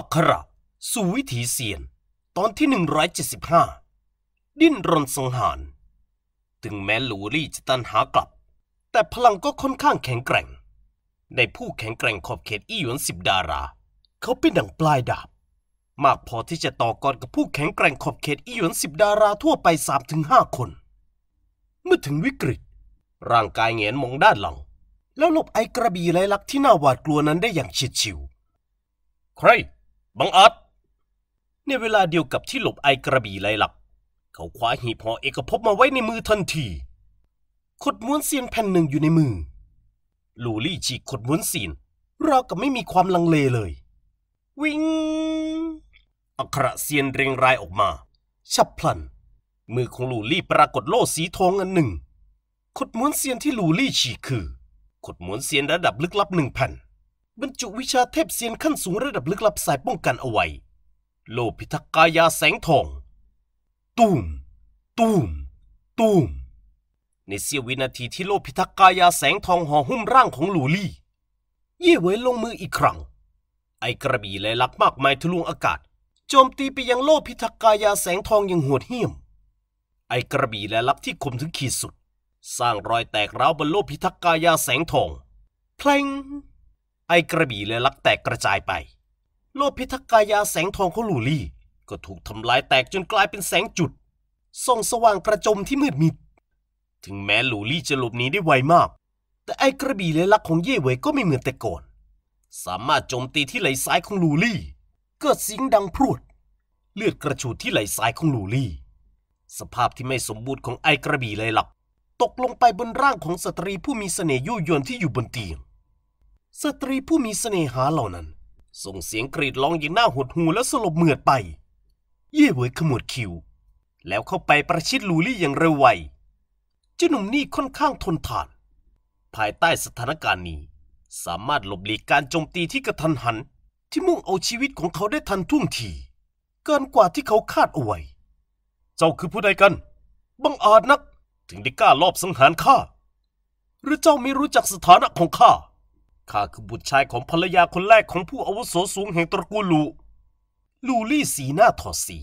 อักขระสู่วิถีเสียนตอนที่ 175 ดิ้นรนสังหาร ถึงแม้หลูรี่จะตันหากลับ แต่พลังก็ค่อนข้างแข็งแกร่งในผู้แข็งแกร่งขอบเขตอี้หยวนสิบดารา เขาเป็นดังปลายดาบ มากพอที่จะต่อกรกับผู้แข็งแกร่ง ขอบเขตอี้หยวนสิบดาราทั่วไปสามถึงห้าคน เมื่อถึงวิกฤตร่างกายเงยนมองด้านหลัง แล้วหลบไอกระบี่ไร้ลักที่น่าหวาดกลัวนั้นได้อย่างเฉียดฉิวใครบังอาจในเวลาเดียวกับที่หลบไอกระบี่ไหลหลับ เขาคว้าหีบห่อเอกภพมาไว้ในมือทันที ขดม้วนเซียนแผ่นหนึ่งอยู่ในมือ ลูลี่ฉีกขดม้วนเซียนราวกับไม่มีความลังเลเลย วิงอัคระเซียนเรียงรายออกมา ฉับพลัน มือของลูลี่ปรากฏโล่สีทองอันหนึ่ง ขดม้วนเซียนที่ลูลี่ฉีกคือ ขดม้วนเซียนระดับลึกลับหนึ่งแผ่นบรรจุวิชาเทพเซียนขั้นสูงระดับลึกลับสายป้องกันเอาไว้ โลพิทักกายาแสงทอง ตูมตูมตูมในเสี้ยววินาทีที่โลพิทักกายาแสงทองห่อหุ้มร่างของหลูลี่ เย่เวยลงมืออีกครั้งไอกระบี่และลักมากมายทะลวงอากาศ โจมตีไปยังโลพิทักกายาแสงทองอย่างโหดเหี้ยมไอกระบี่และลักที่คมถึงขีดสุด สร้างรอยแตกร้าวบนโลพิทักกายาแสงทองเพลงไอกระบี่เลยลักแตกกระจายไป โลพิทักกายาแสงทองของลูลี่ ก็ถูกทำลายแตกจนกลายเป็นแสงจุดส่องสว่างกระจมที่มืดมิด ถึงแม้ลูลี่จะหลบหนีได้ไวมาก แต่ไอกระบี่เลยลักของเย่เวยก็ไม่เหมือนแต่ก่อน สามารถโจมตีที่ไหล่ซ้ายของลูลี่ เกิดเสียงดังพรวด เลือดกระฉูดที่ไหล่ซ้ายของลูลี่ สภาพที่ไม่สมบูรณ์ของไอกระบี่เลยลักตกลงไปบนร่างของสตรีผู้มีเสน่ห์ยุยวนที่อยู่บนเตียงสตรีผู้มีเสน่หาเหล่านั้น ส่งเสียงกรีดร้องอย่างหน้าหดหูและสลบเหมือดไป เย่เวยขมวดคิ้วแล้วเข้าไปประชิดลูลี่อย่างเร็วไวเจ้าหนุ่มนี่ค่อนข้างทนทาน ภายใต้สถานการณ์นี้ สามารถหลบหลีกการโจมตีที่กระทันหัน ที่มุ่งเอาชีวิตของเขาได้ทันท่วงที เกินกว่าที่เขาคาดเอาไว้เจ้าคือผู้ใดกันบังอาจนักถึงได้กล้าลอบสังหารข้าหรือเจ้าไม่รู้จักสถานะของข้าข้าคือบุตรชายของภรรยาคนแรกของผู้อาวุโสสูงแห่งตระกูลลู ลูลี่สีหน้าถอดสี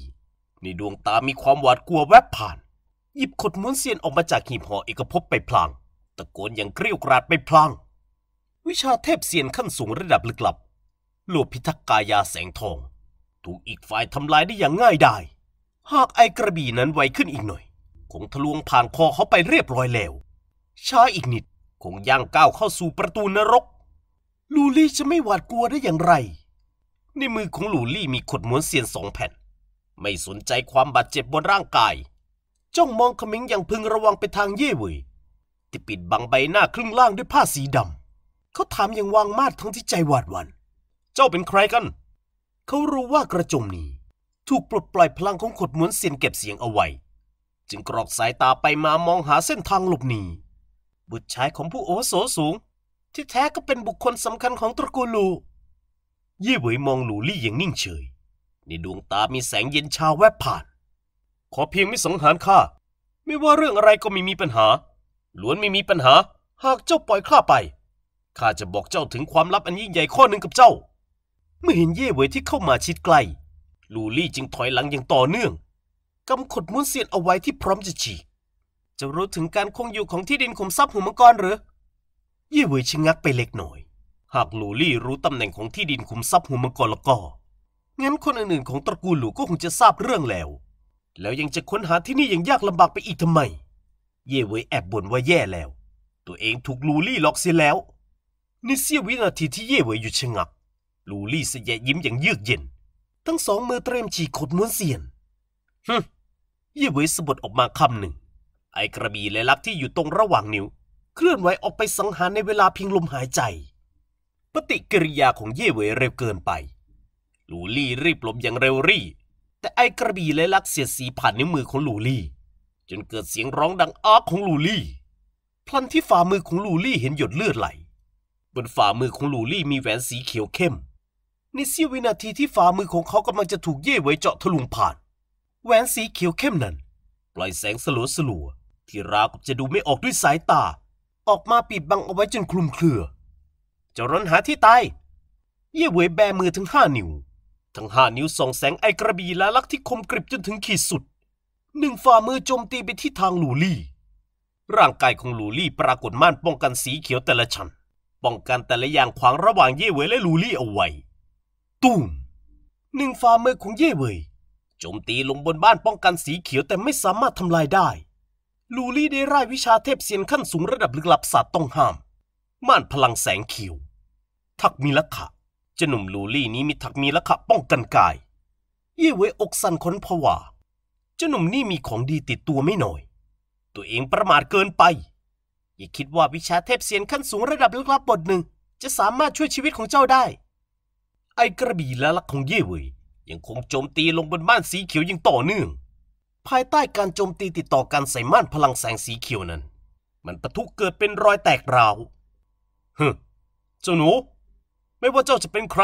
ในดวงตา มีความหวาดกลัวแวบผ่าน หยิบขดม้วนเซียนออกมาจากหีบห่อเอกภพไปพลางตะโกนอย่างเกรี้ยวกราดไปพลาง วิชาเทพเซียนขั้นสูงระดับลึกลับ โลพิทักษ์กายาแสงทอง ถูกอีกฝ่ายทำลายได้อย่างง่ายดาย หากไอกระบี่นั้นไวขึ้นอีกหน่อย คงทะลวงผ่านคอเขาไปเรียบร้อยแล้ว ช้าอีกนิด คงย่างก้าวเข้าสู่ประตูนรกลูลี่จะไม่หวาดกลัวได้อย่างไร ในมือของลูลี่มีขดม้วนเสียนสองแผ่น ไม่สนใจความบาดเจ็บบนร่างกาย จ้องมองขมิงอย่างพึงระวังไปทางเย่เวยที่ปิดบังใบหน้าครึ่งล่างด้วยผ้าสีดำ เขาถามอย่างวางมาดทั้งที่ใจหวาดหวัน่น เจ้าเป็นใครกัน เขารู้ว่ากระจมนี้ ถูกปลดปล่อยพลังของขดม้วนเสียนเก็บเสียงเอาไว้ จึงกรอกสายตาไปมามองหาเส้นทางหลบหนี บุตรชายของผู้โอโสสูงที่แท้ก็เป็นบุคคลสำคัญของตระกูลลูเย่เหวยมองหลูลี่อย่างนิ่งเฉย ในดวงตา มีแสงเย็นชาแวบผ่าน ขอเพียงไม่สังหารข้า ไม่ว่าเรื่องอะไรก็ไม่มีปัญหา ล้วนไม่มีปัญหา หากเจ้าปล่อยข้าไป ข้าจะบอกเจ้าถึงความลับอันยิ่งใหญ่ข้อหนึ่งกับเจ้า เมื่อเห็นเย่เหวยที่เข้ามาชิดใกล้ลูลี่จึงถอยหลังอย่างต่อเนื่อง กำขดม้วนเสียนเอาไว้ที่พร้อมจะฉีกจะรู้ถึงการคงอยู่ของที่ดินขุมทรัพย์หุมังกรหรือเย่เวยชะงักไปเล็กหน่อย หากหลูลี่รู้ตำแหน่งของที่ดินขุมทรัพย์หัวมังกรละก็ งั้นคนอื่นๆของตระกูลหลูก็คงจะทราบเรื่องแล้ว แล้วยังจะค้นหาที่นี่อย่างยากลำบากไปอีกทำไม เย่เวยแอบบ่นว่าแย่แล้ว ตัวเองถูกลูลี่ล็อกเสียแล้วในเสี้ยววินาทีที่เย่เวยหยุดชะงัก ลูลี่เสยยิ้มอย่างเยือกเย็น ทั้งสองมือเตรียมฉีกขดม้วนเสียนฮึ เย่เวยสะบัดออกมาคำหนึ่ง ไอกระบี่และลักที่อยู่ตรงระหว่างนิ้วเคลื่อนไหวออกไปสังหารในเวลาเพียงลมหายใจ ปฏิกิริยาของเย่เวยเร็วเกินไปหลูลี่รีบหลบอย่างเร็วรี่ แต่ไอกระบี่และลักเสียดสีผ่านนิ้วมือของหลูลี่ จนเกิดเสียงร้องดังอาของหลูลี่พลันที่ฝ่ามือของหลูลี่เห็นหยดเลือดไหลบนฝ่ามือของหลูลี่มีแหวนสีเขียวเข้ม ในเสี้ยววินาทีที่ฝ่ามือของเขากำลังจะถูกเย่เวยเจาะทะลุผ่านแหวนสีเขียวเข้มนั้น ปล่อยแสงสลัวสลัวที่ราวกับจะดูไม่ออกด้วยสายตาออกมาปิดบังเอาไว้จนคลุมเครือจะร้นหาที่ตาย เย่เวยแบมือถึงห้านิ้ว ทั้งห้านิ้วส่องแสงไอกระบี่และลักที่คมกริบจนถึงขีดสุด หนึ่งฝ่ามือโจมตีไปที่ทางหลูลี่ ร่างกายของหลูลี่ปรากฏม่านป้องกันสีเขียวแต่ละชั้นป้องกันแต่ละอย่างขวางระหว่างเย่เวยและหลูลี่เอาไว้ ตุ้ม หนึ่งฝ่ามือของเย่เวยโจมตีลงบนบ้านป้องกันสีเขียวแต่ไม่สามารถทำลายได้ลูลี่ได้ร่ายวิชาเทพเซียนขั้นสูงระดับลึกลับศาสตร์ต้องห้ามม่านพลังแสงขิว ทักมีลกขะเจหนุ่มลูลี่นี้มีทักมีลกขะป้องกันกาย เย่เวอกสันค้นผวาเจหนุ่มนี่มีของดีติดตัวไม่น้อย ตัวเองประมาทเกินไปอย่าคิดว่าวิชาเทพเซียนขั้นสูงระดับลึกลับบทหนึ่ง จะสามารถช่วยชีวิตของเจ้าได้ ไอกระบี่ละลักของเย่เวยยังคงโจมตีลงบนบ้านสีเขียวย่งต่อเนื่องภายใต้การโจมตีติดต่อกันใส่ม่านพลังแสงสีเขียวนั้น มันปะทุเกิดเป็นรอยแตกราวฮึเจ้าหนู ไม่ว่าเจ้าจะเป็นใคร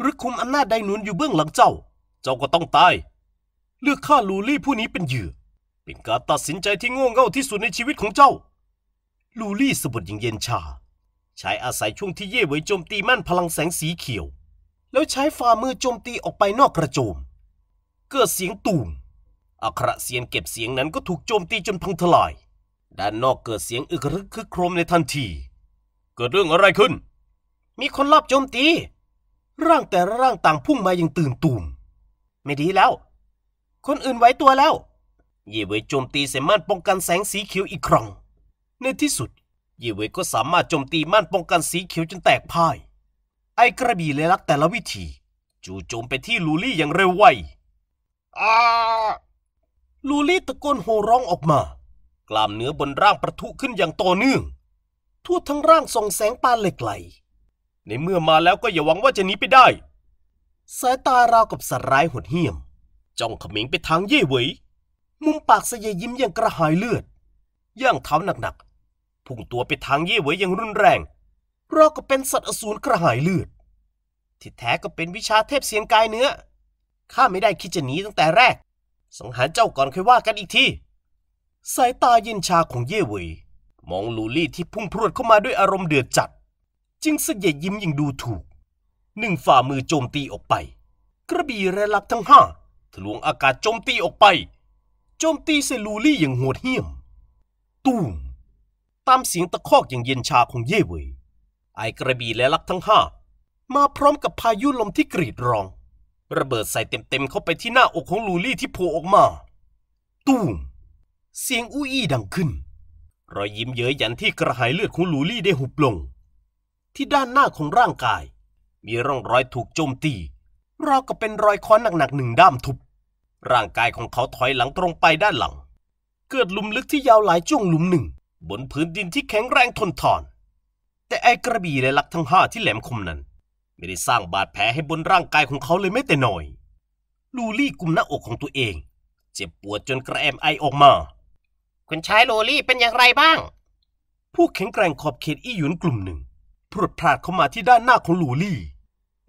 หรือคุมอำนาจใดหนุนอยู่เบื้องหลังเจ้า เจ้าก็ต้องตาย เลือกฆ่าลูลี่ผู้นี้เป็นเหยื่อ เป็นการตัดสินใจที่โง่เง่าที่สุดในชีวิตของเจ้า ลูลี่สะบัดอย่างเย็นชา ใช้อาศัยช่วงที่เย่เวยโจมตีม่านพลังแสงสีเขียว แล้วใช้ฝ่ามือโจมตีออกไปนอกกระโจม เกิดเสียงตูมอัครเสียงเก็บเสียงนั้นก็ถูกโจมตีจนพังทลาย ด้านนอกเกิดเสียงอึกรึกคึกโครมในทันทีเกิดเรื่องอะไรขึ้น มีคนลอบโจมตี ร่างแต่ร่างต่างพุ่งมาอย่างตื่นตูม ไม่ดีแล้ว คนอื่นไว้ตัวแล้วเย่เวยโจมตีเสม่านป้องกันแสงสีเขียวอีกครั้งในที่สุดเย่เวยก็สามารถโจมตีม่านป้องกันสีเขียวจนแตกพ่าย ไอกระบี่เลยลักแต่ละวิธี จู่โจมไปที่ลูลี่อย่างเร็วไวอ้าลูลี่ตะโกนโห่ร้องออกมา กล้ามเนื้อบนร่างประทุขึ้นอย่างต่อเนื่อง ทั่วทั้งร่างส่องแสงปานเหล็กไหลในเมื่อมาแล้วก็อย่าหวังว่าจะหนีไปได้ สายตาราวกับสัตว์ร้ายหดเหี้ยมจ้องขมิงไปทางเย่เหวยมุมปากเสยยิ้มอย่างกระหายเลือดย่างเท้าหนักๆพุ่งตัวไปทางเย่เหวยอย่างรุนแรงราก็เป็นสัตว์อสูรกระหายเลือดที่แท้ก็เป็นวิชาเทพเสียงกายเนื้อข้าไม่ได้คิดจะหนีตั้งแต่แรกสังหารเจ้าก่อนค่อยว่ากันอีกทีสายตาเย็นชาของเย่เวยมองลูลี่ที่พุ่งพรวดเข้ามาด้วยอารมณ์เดือดจัดจึงเสยยิ้มยิ่งดูถูก หนึ่งฝ่ามือโจมตีออกไป กระบี่แรลักทั้งห้าทะลวงอากาศโจมตีออกไป โจมตีเซลูลี่อย่างโหดเหี้ยม ตูมตามเสียงตะคอกอย่างเย็นชาของเย่เวยไอกระบี่แระลักทั้งห้ามาพร้อมกับพายุลมที่กรีดร้องระเบิดใส่เต็มๆ เข้าไปที่หน้าอกของลูลี่ที่โผล่ออกมา ตูมเสียงอุ้ยดังขึ้น รอยยิ้มเย้ยหยันที่กระหายเลือดของลูลี่ได้หุบลง ที่ด้านหน้าของร่างกาย มีร่องรอยถูกโจมตี ราวกับเป็นรอยค้อนหนักๆหนึ่งด้ามทุบ ร่างกายของเขาถอยหลังตรงไปด้านหลัง เกิดหลุมลึกที่ยาวหลายจ้วงหลุมหนึ่ง บนพื้นดินที่แข็งแรงทนทานแต่ไอกระบี่และลักทั้งห้าที่แหลมคมนั้นไม่ได้สร้างบาดแผลให้บนร่างกายของเขาเลยแม้แต่หน่อย ลูลี่กุมหน้าอกของตัวเอง เจ็บปวดจนกระแอมไอออกมา คุณชายลูลี่เป็นอย่างไรบ้าง ผู้แข็งแกร่งขอบเขตอี้หยวนกลุ่มหนึ่งพรวดพลาดเข้ามาที่ด้านหน้าของลูลี่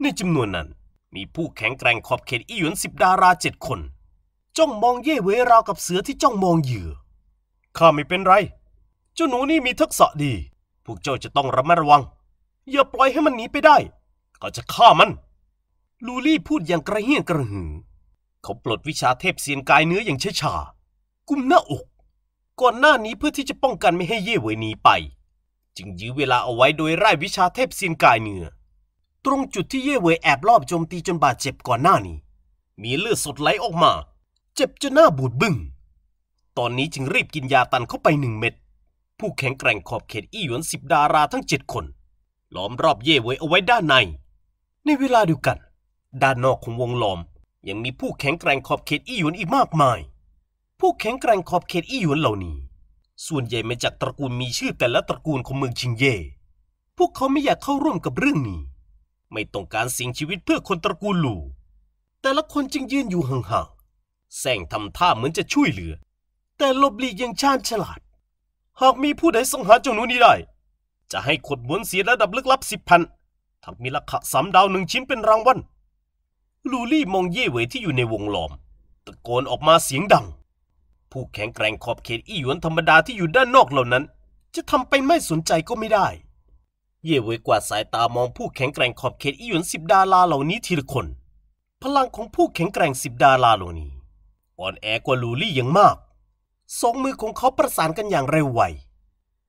ในจำนวนนั้น มีผู้แข็งแกร่งขอบเขตอี้หยวนสิบดาราเจ็ดคน จ้องมองเย่เวราวกับเสือที่จ้องมองเหยื่อข้าไม่เป็นไรเจ้าหนูนี่มีทักษะดีพวกเจ้าจะต้องระมัดระวังอย่าปล่อยให้มันหนีไปได้ก็จะฆ่ามัน ลูลี่พูดอย่างกระเฮี้ยนกระหือ เขาปลดวิชาเทพเสียนกายเนื้ออย่างเชชากุมหน้าอก ก่อนหน้านี้เพื่อที่จะป้องกันไม่ให้เย่เวยหนีไป จึงยื้อเวลาเอาไว้โดยไร้วิชาเทพเสียนกายเนื้อ ตรงจุดที่เย่เวยแอบลอบโจมตีจนบาดเจ็บก่อนหน้านี้ มีเลือดสดไหลออกมา เจ็บจนหน้าบูดบึง้ง ตอนนี้จึงรีบกินยาตันเข้าไปหนึ่งเม็ด ผู้แข็งแกร่งขอบเขตอี้หยวนสิบดาราทั้งเจ็ดคน ล้อมรอบเย่เวยเอาไว้ด้านในในเวลาเดียวกัน ด้านนอกของวงล้อม ยังมีผู้แข็งแกร่งขอบเขตอีหยวนอีก มากมาย ผู้แข็งแกร่งขอบเขตอีหยวนเหล่านี้ ส่วนใหญ่มาจากตระกูลมีชื่อแต่ละตระกูลของเมืองชิงเย่พวกเขาไม่อยากเข้าร่วมกับเรื่องนี้ ไม่ต้องการเสี่ยงชีวิตเพื่อคนตระกูลหลู่แต่ละคนจึงยืนอยู่ห่างๆแสงทำท่าเหมือนจะช่วยเหลือ แต่ลบลียังชาญฉลาด หากมีผู้ใดสังหารเจ้าหนูนี้ได้ จะให้ขดม้วนเสียระดับลึกลับสิบพันทำมีราคาสามดาวหนึ่งชิ้นเป็นรางวัล ลูลี่มองเย่เวยที่อยู่ในวงล้อม ตะโกนออกมาเสียงดัง ผู้แข็งแกร่งขอบเขตอี้หยวนธรรมดาที่อยู่ด้านนอกเหล่านั้น จะทำไปไม่สนใจก็ไม่ได้ เย่เวยกวาดสายตามองผู้แข็งแกร่งขอบเขตอี้หยวนสิบดาราเหล่านี้ทีละคน พลังของผู้แข็งแกร่งสิบดาราเหล่านี้อ่อนแอกว่าลูลี่อย่างมากสองมือของเขาประสานกันอย่างเร็วไว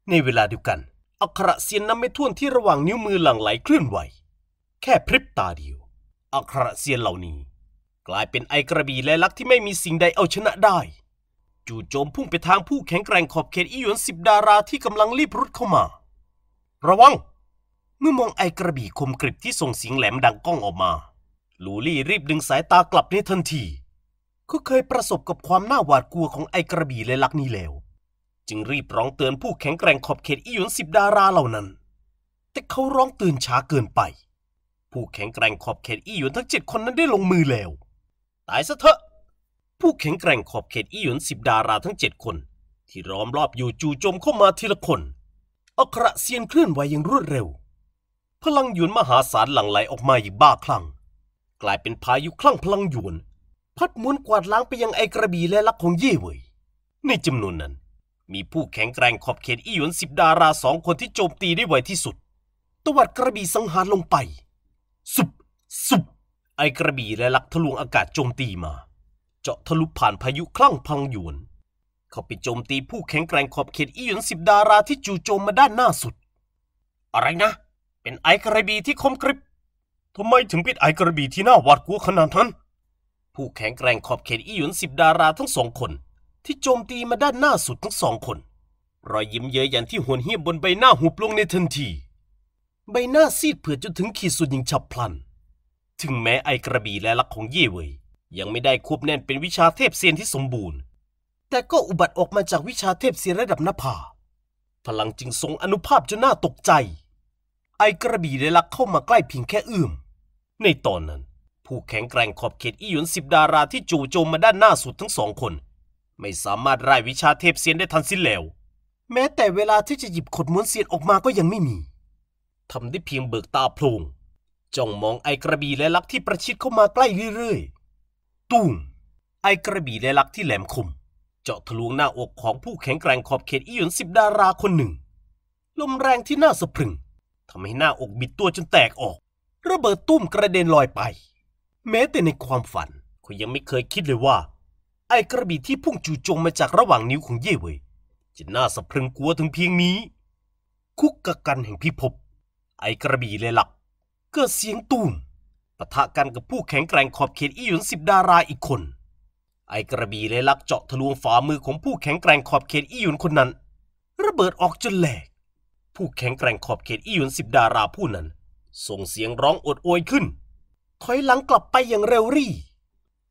ในเวลาเดียวกันอักระเสียนน้ำไม่ท่วนที่ระหว่างนิ้วมือหลังไหลเคลื่อนไหวแค่พริบตาเดียวอักระเสียนเหล่านี้ กลายเป็นไอกระบี่และลักที่ไม่มีสิ่งใดเอาชนะได้ จู่โจมพุ่งไปทางผู้แข็งแกร่งขอบเขตอีหยวนสิบดาราที่กำลังรีบรุดเข้ามา ระวัง เมื่อมองไอกระบี่คมกริบที่ส่งเสียงแหลมดังก้องออกมา ลูลี่รีบดึงสายตากลับในทันทีเขาเคยประสบกับความน่าหวาดกลัวของไอกระบี่และลักนี้แล้วจึงรีบร้องเตือนผู้แข็งแกร่งขอบเขตอิหยวนสิบดาราเหล่านั้น แต่เขาร้องเตือนช้าเกินไป ผู้แข็งแกร่งขอบเขตอิหยวนทั้งเจ็ดคนนั้นได้ลงมือแล้ว ตายซะเถอะ ผู้แข็งแกร่งขอบเขตอิหยวนสิบดาราทั้งเจ็ดคน ที่ล้อมรอบอยู่จู่โจมเข้ามาทีละคน อัคระเซียนเคลื่อนไหวอย่างรวดเร็ว พลังหยวนมหาศาลหลั่งไหลออกมาอย่างบ้าคลั่ง กลายเป็นพายุคลั่งพลังหยวนพัดม้วนกวาดล้างไปยังไอกระบี่และลักของเย่เวยในจำนวนนั้นมีผู้แข็งแกร่งขอบเขตอีหยวนสิบดาราสองคนที่โจมตีได้ไวที่สุด ตวัดกระบี่สังหารลงไป สุบ สุบ ไอกระบี่และลักทะลวงอากาศโจมตีมา เจาะทะลุผ่านพายุคลั่งพังหยวน เขาไปโจมตีผู้แข็งแกร่งขอบเขตอีหยวนสิบดาราที่จู่โจมมาด้านหน้าสุด อะไรนะ เป็นไอกระบี่ที่คมกริบ ทำไมถึงเป็นไอกระบี่ที่น่าหวาดกลัวขนาดนั้นผู้แข็งแกร่งขอบเขตอีหยวนสิบดาราทั้งสองคนที่โจมตีมาด้านหน้าสุดทั้งสองคน รอยยิ้มเย้ยหยันที่หวนเหี้ยบนใบหน้าหุบลงในทันที ใบหน้าซีดเผือดจนถึงขีดสุดยิ่งฉับพลัน ถึงแม้ไอกระบี่และลักของเย่เวยยังไม่ได้ควบแน่นเป็นวิชาเทพเซียนที่สมบูรณ์ แต่ก็อุบัติออกมาจากวิชาเทพเซียนระดับนภาพลังจึงทรงอนุภาพจนน่าตกใจ ไอกระบี่และลักเข้ามาใกล้เพียงแค่เอื้อมในตอนนั้น ผู้แข็งแกร่งขอบเขตอีหยวนสิบดาราที่จู่โจมมาด้านหน้าสุดทั้งสองคนไม่สามารถไร้วิชาเทพเซียนได้ทันสิ้นแล้ว แม้แต่เวลาที่จะหยิบขดม้วนเซียนออกมาก็ยังไม่มีทำได้เพียงเบิกตาโพลงจ้องมองไอกระบี่และลักที่ประชิดเข้ามาใกล้เรื่อย ๆตุ้มไอกระบี่และลักที่แหลมคม เจาะทะลวงหน้าอกของผู้แข็งแกร่งขอบเขตอิหยุนสิบดาราคนหนึ่งลมแรงที่น่าสะพรึงทำให้หน้าอกบิดตัวจนแตกออก ระเบิดตุ้มกระเด็นลอยไป แม้แต่ในความฝันเขายังไม่เคยคิดเลยว่าไอ้กระบี่ที่พุ่งจู่โจมมาจากระหว่างนิ้วของเย่เว่ยจะน่าสะพรึงกลัวถึงเพียงนี้ คุกกะกันแห่งพิภพไอ้กระบี่เลยหลับเกิดเสียงตูมปะทะกันกับผู้แข็งแกร่งขอบเขตอีหยุนสิบดาราอีกคน ไอ้กระบี่เลยลักเจาะทะลวงฝ่ามือของผู้แข็งแกร่งขอบเขตอีหยุนคนนั้น ระเบิดออกจนแหลก ผู้แข็งแกร่งขอบเขตอีหยุนสิบดาราผู้นั้นส่งเสียงร้องอดโอยขึ้นถอยหลังกลับไปอย่างเร็วรี่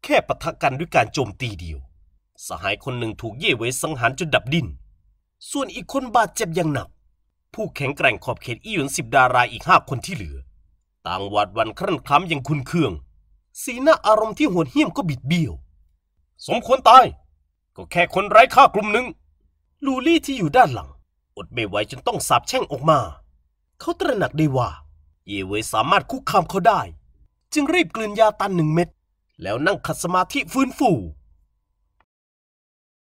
แค่ปะทะกันด้วยการโจมตีเดียว สหายคนหนึ่งถูกเย่เวสังหารจนดับดิน ส่วนอีกคนบาดเจ็บอย่างหนัก ผู้แข็งแกร่งขอบเขตอีหยุนสิบดาราอีกห้าคนที่เหลือ ต่างหวาดวันครั่นคล้ำยังคุนเคือง สีหน้าอารมณ์ที่โหดเหี้ยมก็บิดเบี้ยว สมควรตาย ก็แค่คนไร้ค่ากลุ่มหนึ่ง ลูลี่ที่อยู่ด้านหลัง อดไม่ไหวจนต้องสาบแช่งออกมา เขาตระหนักได้ว่า เยเวสามารถคุกคามเขาได้ จึงรีบกลืนยาตันหนึ่งเม็ดแล้วนั่งขัดสมาธิฟื้นฟู